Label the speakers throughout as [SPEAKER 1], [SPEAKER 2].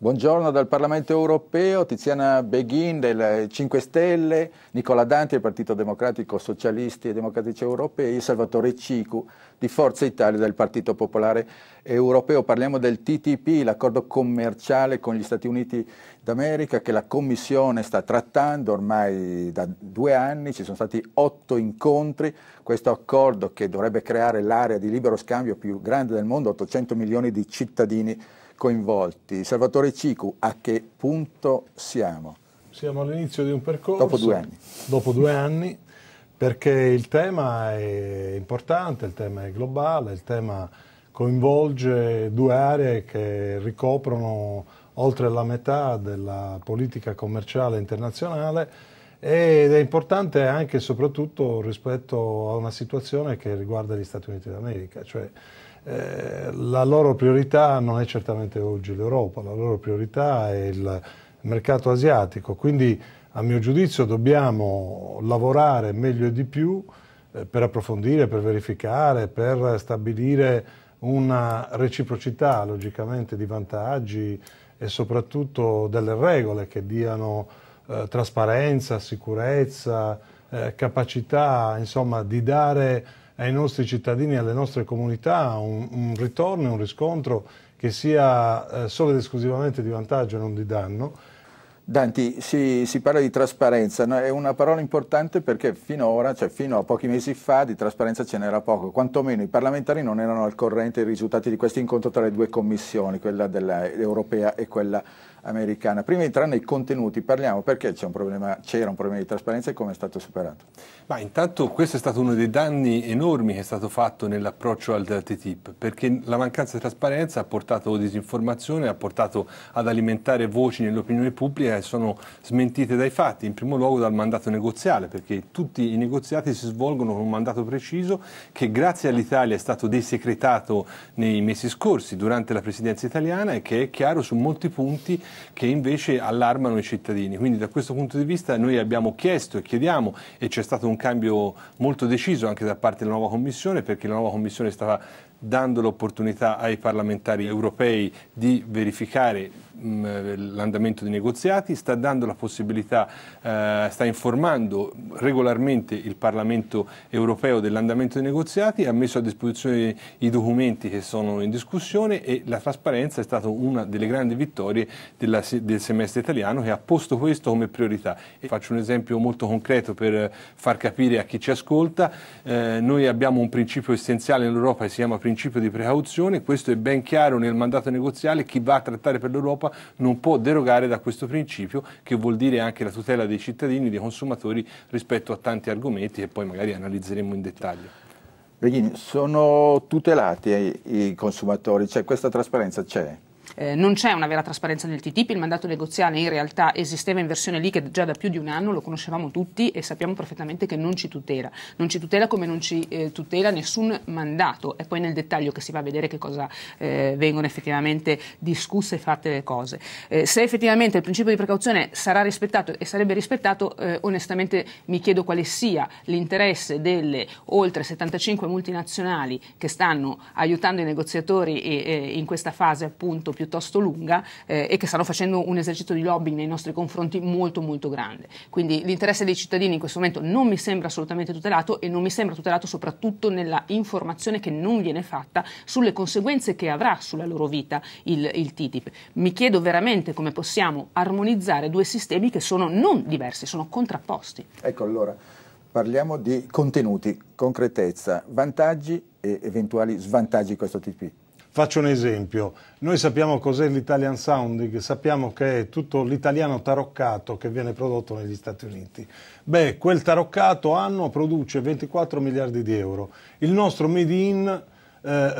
[SPEAKER 1] Buongiorno dal Parlamento europeo, Tiziana Beghin del 5 Stelle, Nicola Danti del Partito Democratico Socialisti e Democratici Europei, Salvatore Cicu di Forza Italia del Partito Popolare Europeo. Parliamo del TTP, l'accordo commerciale con gli Stati Uniti d'America che la Commissione sta trattando ormai da due anni, ci sono stati otto incontri, questo accordo che dovrebbe creare l'area di libero scambio più grande del mondo, 800 milioni di cittadini coinvolti. Salvatore Cicu, a che punto siamo?
[SPEAKER 2] Siamo all'inizio di un percorso. Dopo due anni.
[SPEAKER 1] Dopo due anni,
[SPEAKER 2] perché il tema è importante, il tema è globale, il tema coinvolge due aree che ricoprono oltre la metà della politica commerciale internazionale ed è importante anche e soprattutto rispetto a una situazione che riguarda gli Stati Uniti d'America, cioè eh, la loro priorità non è certamente oggi l'Europa, la loro priorità è il mercato asiatico, quindi a mio giudizio dobbiamo lavorare meglio e di più eh, per approfondire, per verificare, per stabilire una reciprocità logicamente di vantaggi e soprattutto delle regole che diano eh, trasparenza, sicurezza, eh, capacità insomma, di dare ai nostri cittadini e alle nostre comunità un, un ritorno e un riscontro che sia eh, solo ed esclusivamente di vantaggio e non di danno
[SPEAKER 1] Danti, si, si, parla di trasparenza, no? è una parola importante perché finora, cioè fino a pochi mesi fa, di trasparenza ce n'era poco, quantomeno i parlamentari non erano al corrente dei risultati di questo incontro tra le due commissioni, quella europea e quella americana. Prima di entrare nei contenuti parliamo perché c'era un, un problema di trasparenza e come è stato superato.
[SPEAKER 3] Ma intanto questo è stato uno dei danni enormi che è stato fatto nell'approccio al TTIP, perché la mancanza di trasparenza ha portato disinformazione, ha portato ad alimentare voci nell'opinione pubblica eh, sono smentite dai fatti, in primo luogo dal mandato negoziale, perché tutti i negoziati si svolgono con un mandato preciso che grazie all'Italia è stato desecretato nei mesi scorsi durante la presidenza italiana e che è chiaro su molti punti che invece allarmano i cittadini. Quindi da questo punto di vista noi abbiamo chiesto e chiediamo e c'è stato un cambio molto deciso anche da parte della nuova Commissione perché la nuova Commissione stava dando l'opportunità ai parlamentari europei di verificare mm, l'andamento dei negoziati, sta dando la possibilità, eh, sta informando regolarmente il Parlamento europeo dell'andamento dei negoziati, ha messo a disposizione i documenti che sono in discussione e la trasparenza è stata una delle grandi vittorie della, del semestre italiano che ha posto questo come priorità. E faccio un esempio molto concreto per far capire a chi ci ascolta, eh, noi abbiamo un principio essenziale in Europa che si chiama principio di precauzione, questo è ben chiaro nel mandato negoziale, chi va a trattare per l'Europa non può derogare da questo principio che vuol dire anche la tutela dei cittadini, dei consumatori rispetto a tanti argomenti che poi magari analizzeremo in dettaglio.
[SPEAKER 1] Reghini, sono tutelati i consumatori, cioè questa trasparenza c'è?
[SPEAKER 4] eh, non c'è una vera trasparenza nel TTIP, il mandato negoziale in realtà esisteva in versione liquida già da più di un anno, lo conoscevamo tutti e sappiamo perfettamente che non ci tutela, non ci tutela come non ci eh, tutela nessun mandato, è poi nel dettaglio che si va a vedere che cosa eh, vengono effettivamente discusse e fatte le cose. Eh, se effettivamente il principio di precauzione sarà rispettato e sarebbe rispettato, eh, onestamente mi chiedo quale sia l'interesse delle oltre 75 multinazionali che stanno aiutando i negoziatori e, e in questa fase appunto più piuttosto lunga eh, e che stanno facendo un esercizio di lobbying nei nostri confronti molto molto grande. Quindi l'interesse dei cittadini in questo momento non mi sembra assolutamente tutelato e non mi sembra tutelato soprattutto nella informazione che non viene fatta sulle conseguenze che avrà sulla loro vita il, il TTIP. Mi chiedo veramente come possiamo armonizzare due sistemi che sono non diversi, sono contrapposti.
[SPEAKER 1] Ecco allora, parliamo di contenuti, concretezza, vantaggi e eventuali svantaggi di questo TTIP. Faccio un esempio,
[SPEAKER 2] noi sappiamo cos'è l'Italian Sounding, sappiamo che è tutto l'italiano taroccato che viene prodotto negli Stati Uniti. Beh, quel taroccato anno produce 24 miliardi di euro, il nostro Made in eh,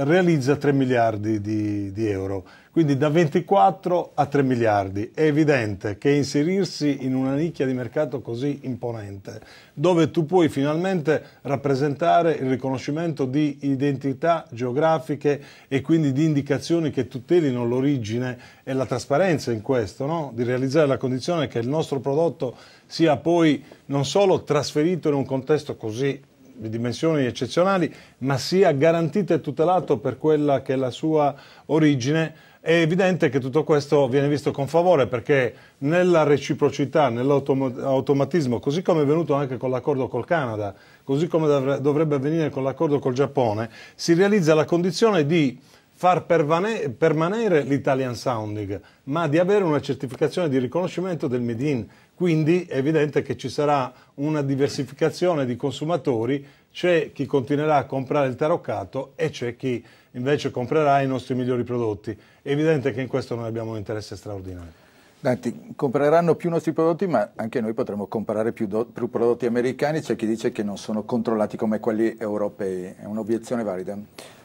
[SPEAKER 2] realizza 3 miliardi di, di euro. Quindi da 24 a 3 miliardi. È evidente che inserirsi in una nicchia di mercato così imponente, dove tu puoi finalmente rappresentare il riconoscimento di identità geografiche e quindi di indicazioni che tutelino l'origine e la trasparenza in questo, no? di realizzare la condizione che il nostro prodotto sia poi non solo trasferito in un contesto così di dimensioni eccezionali, ma sia garantito e tutelato per quella che è la sua origine è evidente che tutto questo viene visto con favore perché nella reciprocità, nell'automatismo, così come è venuto anche con l'accordo col Canada, così come dovrebbe avvenire con l'accordo col Giappone, si realizza la condizione di far permanere l'Italian Sounding, ma di avere una certificazione di riconoscimento del Made in, quindi è evidente che ci sarà una diversificazione di consumatori, c'è chi continuerà a comprare il taroccato e c'è chi invece comprerà i nostri migliori prodotti. È evidente che in questo noi abbiamo un interesse straordinario.
[SPEAKER 1] Danti, compreranno più i nostri prodotti, ma anche noi potremo comprare più, do, più prodotti americani. C'è chi dice che non sono controllati come quelli europei. È un'obiezione valida?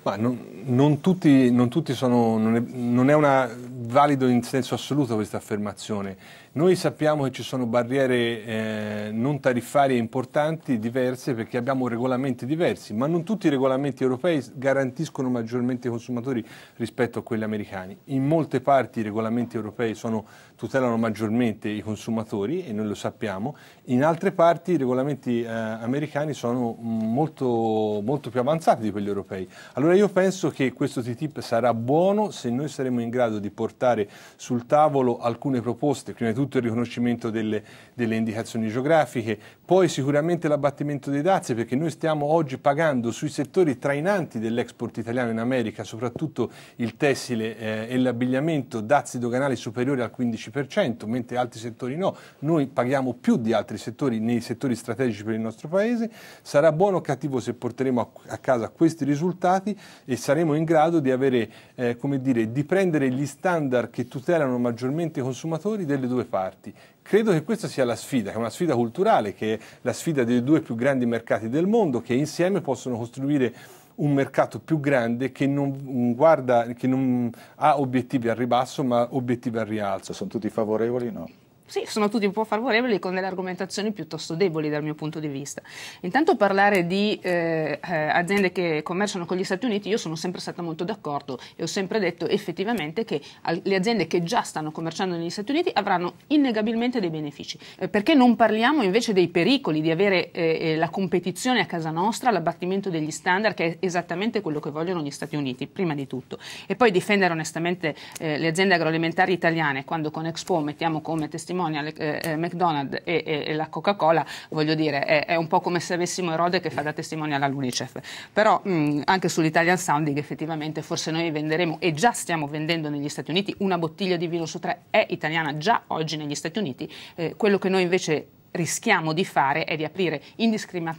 [SPEAKER 3] Ma non, non tutti, non tutti sono, non è, non è una valido in senso assoluto questa affermazione. Noi sappiamo che ci sono barriere eh, non tariffarie importanti, diverse, perché abbiamo regolamenti diversi, ma non tutti i regolamenti europei garantiscono maggiormente i consumatori rispetto a quelli americani. In molte parti i regolamenti europei sono, tutelano maggiormente i consumatori e noi lo sappiamo, in altre parti i regolamenti eh, americani sono molto, molto, più avanzati di quelli europei. Allora allora io penso che questo TTIP sarà buono se noi saremo in grado di portare sul tavolo alcune proposte, prima di tutto il riconoscimento delle, delle indicazioni geografiche, poi sicuramente l'abbattimento dei dazi perché noi stiamo oggi pagando sui settori trainanti dell'export italiano in America, soprattutto il tessile eh, e l'abbigliamento, dazi doganali superiori al 15%, mentre altri settori no. Noi paghiamo più di altri settori nei settori strategici per il nostro Paese. Sarà buono o cattivo se porteremo a, a casa questi risultati e saremo in grado di, avere, eh, dire, di prendere gli standard che tutelano maggiormente i consumatori delle due parti Credo che questa sia la sfida, che è una sfida culturale, che è la sfida dei due più grandi mercati del mondo, che insieme possono costruire un mercato più grande che non, guarda, che non ha obiettivi al ribasso ma obiettivi al rialzo. Sono tutti favorevoli? No
[SPEAKER 4] sì, sono tutti un po' favorevoli con delle argomentazioni piuttosto deboli dal mio punto di vista. Intanto parlare di eh, eh aziende che commerciano con gli Stati Uniti, io sono sempre stata molto d'accordo e ho sempre detto effettivamente che le aziende che già stanno commerciando negli Stati Uniti avranno innegabilmente dei benefici. Eh, perché non parliamo invece dei pericoli di avere eh, eh, la competizione a casa nostra, l'abbattimento degli standard, che è esattamente quello che vogliono gli Stati Uniti, prima di tutto. E poi difendere onestamente eh, le aziende agroalimentari italiane quando con Expo mettiamo come testimonianza testimonial eh, eh, McDonald's e, e, e, la Coca-Cola, voglio dire, è, è, un po' come se avessimo Erode che fa da testimonial all'UNICEF. Però mh, mm, anche sull'Italian Sounding effettivamente forse noi venderemo e già stiamo vendendo negli Stati Uniti una bottiglia di vino su tre è italiana già oggi negli Stati Uniti, eh, quello che noi invece rischiamo di fare è di aprire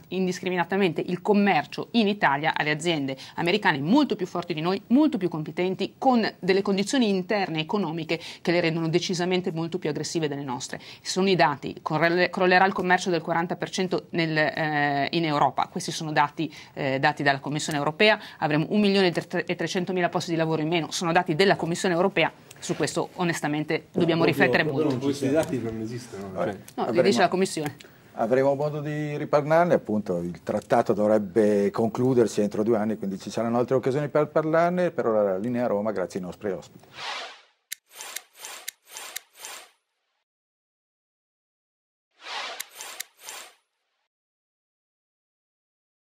[SPEAKER 4] indiscriminatamente il commercio in Italia alle aziende americane molto più forti di noi, molto più competenti, con delle condizioni interne economiche che le rendono decisamente molto più aggressive delle nostre. Sono i dati, crollerà il commercio del 40% nel, eh, in Europa, questi sono dati, eh, dati dalla Commissione europea, avremo 1 milione e 300 mila posti di lavoro in meno, sono dati della Commissione europea, su questo onestamente eh, dobbiamo no, riflettere però, molto. Questi
[SPEAKER 3] dati non esistono. Vabbè. Cioè.
[SPEAKER 4] No, li dice la Commissione.
[SPEAKER 1] Avremo modo di riparlarne, appunto il trattato dovrebbe concludersi entro due anni, quindi ci saranno altre occasioni per parlarne, per ora la linea Roma, grazie ai nostri ospiti.